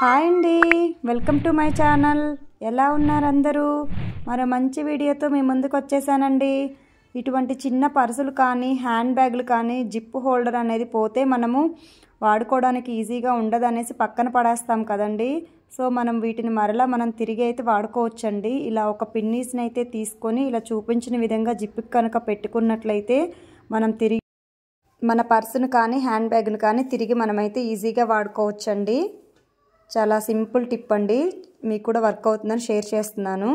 hi అండి welcome to my channel ఎలా ఉన్నారు అందరూ మరో మంచి వీడియోతో మీ ముందుకు వచ్చేసానండి ఇటువంటి చిన్న పర్సులు కానీ హ్యాండ్ బ్యాగులు కానీ జిప్ హోల్డర్ అనేది పోతే మనము వాడుకోవడానికి ఈజీగా ఉండదు అనేసి పక్కన పడేస్తాం కదండి సో మనం వీటిని మరలా మనం తిరిగి అయితే వాడుకోవచ్చండి ఇలా ఒక పిన్నీస్ని అయితే తీసుకొని ఇలా చూపించిన విధంగా జిప్పు కనుక పెట్టుకున్నట్లయితే మనం తిరిగి మన పర్సును కానీ హ్యాండ్ బ్యాగ్ను కానీ తిరిగి మనమైతే ఈజీగా వాడుకోవచ్చండి చాలా సింపుల్ టిప్ అండి మీకు కూడా వర్క్ అవుతుందని షేర్ చేస్తున్నాను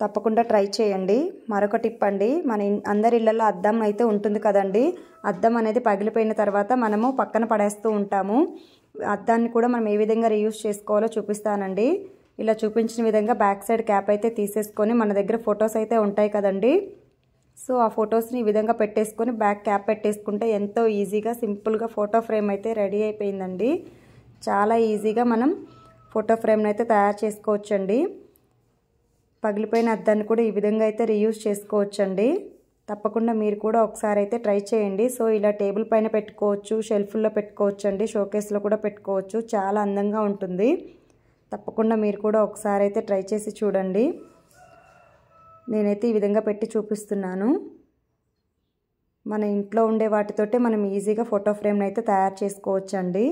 తప్పకుండా ట్రై చేయండి మరొక టిప్ అండి మన అందరి ఇళ్లలో అద్దం అయితే ఉంటుంది కదండి అద్దం అనేది పగిలిపోయిన తర్వాత మనము పక్కన పడేస్తూ ఉంటాము అద్దాన్ని కూడా మనం ఏ విధంగా రీయూస్ చేసుకోవాలో చూపిస్తానండి ఇలా చూపించిన విధంగా బ్యాక్ సైడ్ క్యాప్ అయితే తీసేసుకొని మన దగ్గర ఫొటోస్ అయితే ఉంటాయి కదండి సో ఆ ఫొటోస్ని ఈ విధంగా పెట్టేసుకొని బ్యాక్ క్యాప్ పెట్టేసుకుంటే ఎంతో ఈజీగా సింపుల్గా ఫోటో ఫ్రేమ్ అయితే రెడీ అయిపోయిందండి చాలా ఈజీగా మనం ఫోటో ఫ్రేమ్ని అయితే తయారు చేసుకోవచ్చండి పగిలిపోయిన అద్దాన్ని కూడా ఈ విధంగా అయితే రీయూజ్ చేసుకోవచ్చండి తప్పకుండా మీరు కూడా ఒకసారి అయితే ట్రై చేయండి సో ఇలా టేబుల్ పైన పెట్టుకోవచ్చు షెల్ఫ్లో పెట్టుకోవచ్చు అండి షోకేస్లో కూడా పెట్టుకోవచ్చు చాలా అందంగా ఉంటుంది తప్పకుండా మీరు కూడా ఒకసారి అయితే ట్రై చేసి చూడండి నేనైతే ఈ విధంగా పెట్టి చూపిస్తున్నాను మన ఇంట్లో ఉండే వాటితోటే మనం ఈజీగా ఫోటో ఫ్రేమ్ని అయితే తయారు చేసుకోవచ్చండి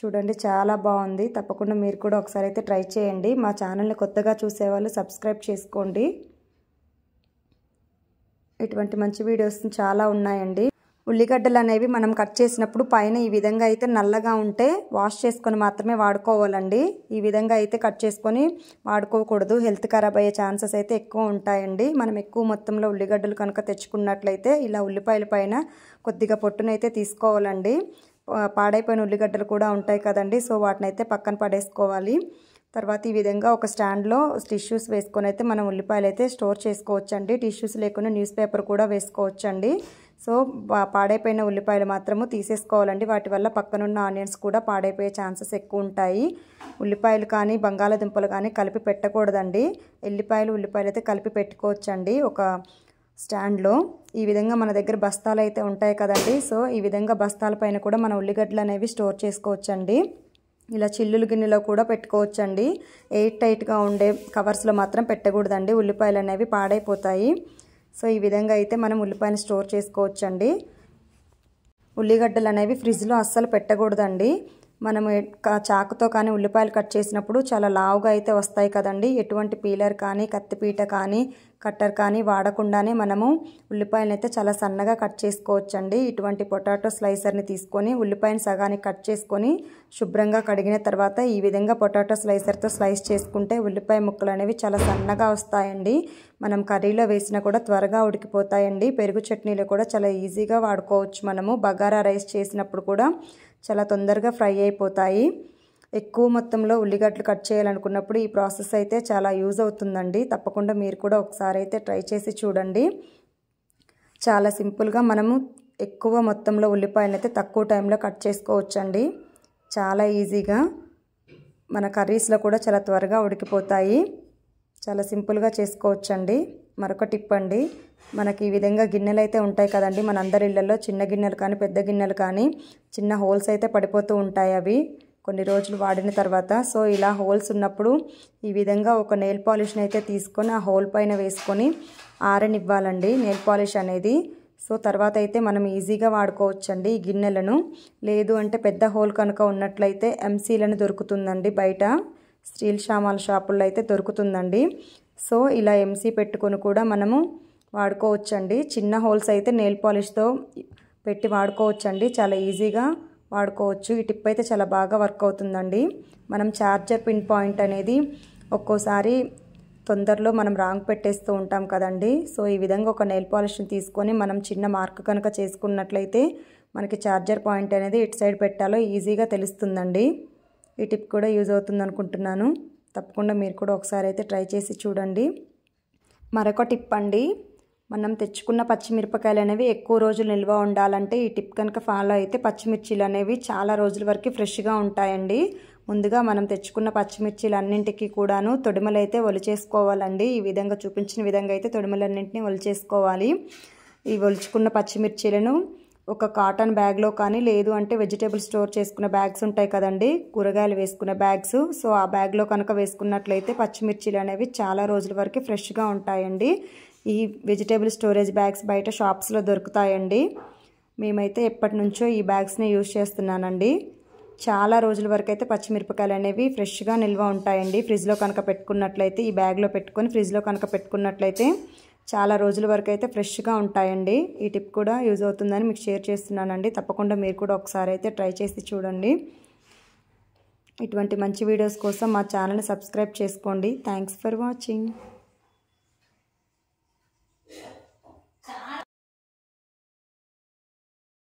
చూడండి చాలా బాగుంది తప్పకుండా మీరు కూడా ఒకసారి అయితే ట్రై చేయండి మా ఛానల్ని కొత్తగా చూసేవాళ్ళు సబ్స్క్రైబ్ చేసుకోండి ఇటువంటి మంచి వీడియోస్ చాలా ఉన్నాయండి ఉల్లిగడ్డలు అనేవి మనం కట్ చేసినప్పుడు పైన ఈ విధంగా అయితే నల్లగా ఉంటే వాష్ చేసుకొని మాత్రమే వాడుకోవాలండి ఈ విధంగా అయితే కట్ చేసుకొని వాడుకోకూడదు హెల్త్ ఖరాబ్ అయ్యే ఛాన్సెస్ అయితే ఎక్కువ ఉంటాయండి మనం ఎక్కువ మొత్తంలో ఉల్లిగడ్డలు కనుక తెచ్చుకున్నట్లయితే ఇలా ఉల్లిపాయల పైన కొద్దిగా పొట్టునైతే తీసుకోవాలండి పాడైపోయిన ఉల్లిగడ్డలు కూడా ఉంటాయి కదండి సో వాటిని అయితే పక్కన పడేసుకోవాలి తర్వాత ఈ విధంగా ఒక స్టాండ్లో టిష్యూస్ వేసుకొని అయితే మనం ఉల్లిపాయలు అయితే స్టోర్ చేసుకోవచ్చండి టిష్యూస్ లేకుండా న్యూస్ పేపర్ కూడా వేసుకోవచ్చండి సో పాడైపోయిన ఉల్లిపాయలు మాత్రము తీసేసుకోవాలండి వాటి వల్ల పక్కనున్న ఆనియన్స్ కూడా పాడైపోయే ఛాన్సెస్ ఎక్కువ ఉంటాయి ఉల్లిపాయలు కానీ బంగాళాదుంపలు కానీ కలిపి పెట్టకూడదండి ఎల్లిపాయలు ఉల్లిపాయలు అయితే కలిపి పెట్టుకోవచ్చండి ఒక స్టాండ్లో ఈ విధంగా మన దగ్గర బస్తాలు అయితే ఉంటాయి కదండి సో ఈ విధంగా బస్తాల పైన కూడా మన ఉల్లిగడ్డలు అనేవి స్టోర్ చేసుకోవచ్చండి ఇలా చిల్లులు గిన్నెలో కూడా పెట్టుకోవచ్చండి ఎయిట్ టైట్గా ఉండే కవర్స్లో మాత్రం పెట్టకూడదండి ఉల్లిపాయలు అనేవి పాడైపోతాయి సో ఈ విధంగా అయితే మనం ఉల్లిపాయను స్టోర్ చేసుకోవచ్చండి ఉల్లిగడ్డలు అనేవి ఫ్రిడ్జ్లో అస్సలు పెట్టకూడదండి మనము చాకుతో కానీ ఉల్లిపాయలు కట్ చేసినప్పుడు చాలా లావుగా అయితే వస్తాయి కదండి ఎటువంటి పీలర్ కానీ కత్తిపీట కానీ కట్టర్ కానీ వాడకుండానే మనము ఉల్లిపాయలను అయితే చాలా సన్నగా కట్ చేసుకోవచ్చండి ఇటువంటి పొటాటో స్లైసర్ని తీసుకొని ఉల్లిపాయను సగానికి కట్ చేసుకొని శుభ్రంగా కడిగిన తర్వాత ఈ విధంగా పొటాటో స్లైసర్తో స్లైస్ చేసుకుంటే ఉల్లిపాయ ముక్కలు అనేవి చాలా సన్నగా వస్తాయండి మనం కర్రీలో వేసినా కూడా త్వరగా ఉడికిపోతాయండి పెరుగు చట్నీలో కూడా చాలా ఈజీగా వాడుకోవచ్చు మనము బగారా రైస్ చేసినప్పుడు కూడా చాలా తొందరగా ఫ్రై అయిపోతాయి ఎక్కువ మొత్తంలో ఉల్లిగడ్డలు కట్ చేయాలనుకున్నప్పుడు ఈ ప్రాసెస్ అయితే చాలా యూజ్ అవుతుందండి తప్పకుండా మీరు కూడా ఒకసారి అయితే ట్రై చేసి చూడండి చాలా సింపుల్గా మనము ఎక్కువ మొత్తంలో ఉల్లిపాయలు అయితే తక్కువ టైంలో కట్ చేసుకోవచ్చండి చాలా ఈజీగా మన కర్రీస్లో కూడా చాలా త్వరగా ఉడికిపోతాయి చాలా సింపుల్గా చేసుకోవచ్చండి మరొక టిప్ అండి మనకి ఈ విధంగా గిన్నెలు అయితే ఉంటాయి కదండి అందరి ఇళ్లలో చిన్న గిన్నెలు కానీ పెద్ద గిన్నెలు కానీ చిన్న హోల్స్ అయితే పడిపోతూ ఉంటాయి అవి కొన్ని రోజులు వాడిన తర్వాత సో ఇలా హోల్స్ ఉన్నప్పుడు ఈ విధంగా ఒక నెయిల్ పాలిష్ని అయితే తీసుకొని ఆ హోల్ పైన వేసుకొని ఆరనివ్వాలండి నెయిల్ పాలిష్ అనేది సో తర్వాత అయితే మనం ఈజీగా వాడుకోవచ్చండి ఈ గిన్నెలను లేదు అంటే పెద్ద హోల్ కనుక ఉన్నట్లయితే ఎంసీలను దొరుకుతుందండి బయట స్టీల్ సామాన్ షాపుల్లో అయితే దొరుకుతుందండి సో ఇలా ఎంసీ పెట్టుకొని కూడా మనము వాడుకోవచ్చండి చిన్న హోల్స్ అయితే నెయిల్ పాలిష్తో పెట్టి వాడుకోవచ్చండి చాలా ఈజీగా వాడుకోవచ్చు ఈ టిప్ అయితే చాలా బాగా వర్క్ అవుతుందండి మనం ఛార్జర్ పిన్ పాయింట్ అనేది ఒక్కోసారి తొందరలో మనం రాంగ్ పెట్టేస్తూ ఉంటాం కదండి సో ఈ విధంగా ఒక నెయిల్ పాలిష్ని తీసుకొని మనం చిన్న మార్క్ కనుక చేసుకున్నట్లయితే మనకి ఛార్జర్ పాయింట్ అనేది ఇటు సైడ్ పెట్టాలో ఈజీగా తెలుస్తుందండి ఈ టిప్ కూడా యూజ్ అవుతుంది అనుకుంటున్నాను తప్పకుండా మీరు కూడా ఒకసారి అయితే ట్రై చేసి చూడండి మరొక టిప్ అండి మనం తెచ్చుకున్న పచ్చిమిరపకాయలు అనేవి ఎక్కువ రోజులు నిల్వ ఉండాలంటే ఈ టిప్ కనుక ఫాలో అయితే పచ్చిమిర్చీలు అనేవి చాలా రోజుల వరకు ఫ్రెష్గా ఉంటాయండి ముందుగా మనం తెచ్చుకున్న పచ్చిమిర్చీలు అన్నింటికి కూడాను అయితే ఒలిచేసుకోవాలండి ఈ విధంగా చూపించిన విధంగా అయితే అన్నింటినీ ఒలిచేసుకోవాలి ఈ ఒలుచుకున్న పచ్చిమిర్చీలను ఒక కాటన్ బ్యాగ్లో కానీ లేదు అంటే వెజిటేబుల్ స్టోర్ చేసుకున్న బ్యాగ్స్ ఉంటాయి కదండి కూరగాయలు వేసుకున్న బ్యాగ్స్ సో ఆ బ్యాగ్లో కనుక వేసుకున్నట్లయితే పచ్చిమిర్చీలు అనేవి చాలా రోజుల వరకు ఫ్రెష్గా ఉంటాయండి ఈ వెజిటేబుల్ స్టోరేజ్ బ్యాగ్స్ బయట షాప్స్లో దొరుకుతాయండి మేమైతే ఎప్పటి నుంచో ఈ బ్యాగ్స్ని యూజ్ చేస్తున్నానండి చాలా రోజుల వరకు అయితే పచ్చిమిరపకాయలు అనేవి ఫ్రెష్గా నిల్వ ఉంటాయండి ఫ్రిడ్జ్లో కనుక పెట్టుకున్నట్లయితే ఈ బ్యాగ్లో పెట్టుకొని ఫ్రిడ్జ్లో కనుక పెట్టుకున్నట్లయితే చాలా రోజుల వరకు అయితే ఫ్రెష్గా ఉంటాయండి ఈ టిప్ కూడా యూజ్ అవుతుందని మీకు షేర్ చేస్తున్నానండి తప్పకుండా మీరు కూడా ఒకసారి అయితే ట్రై చేసి చూడండి ఇటువంటి మంచి వీడియోస్ కోసం మా ఛానల్ని సబ్స్క్రైబ్ చేసుకోండి థ్యాంక్స్ ఫర్ వాచింగ్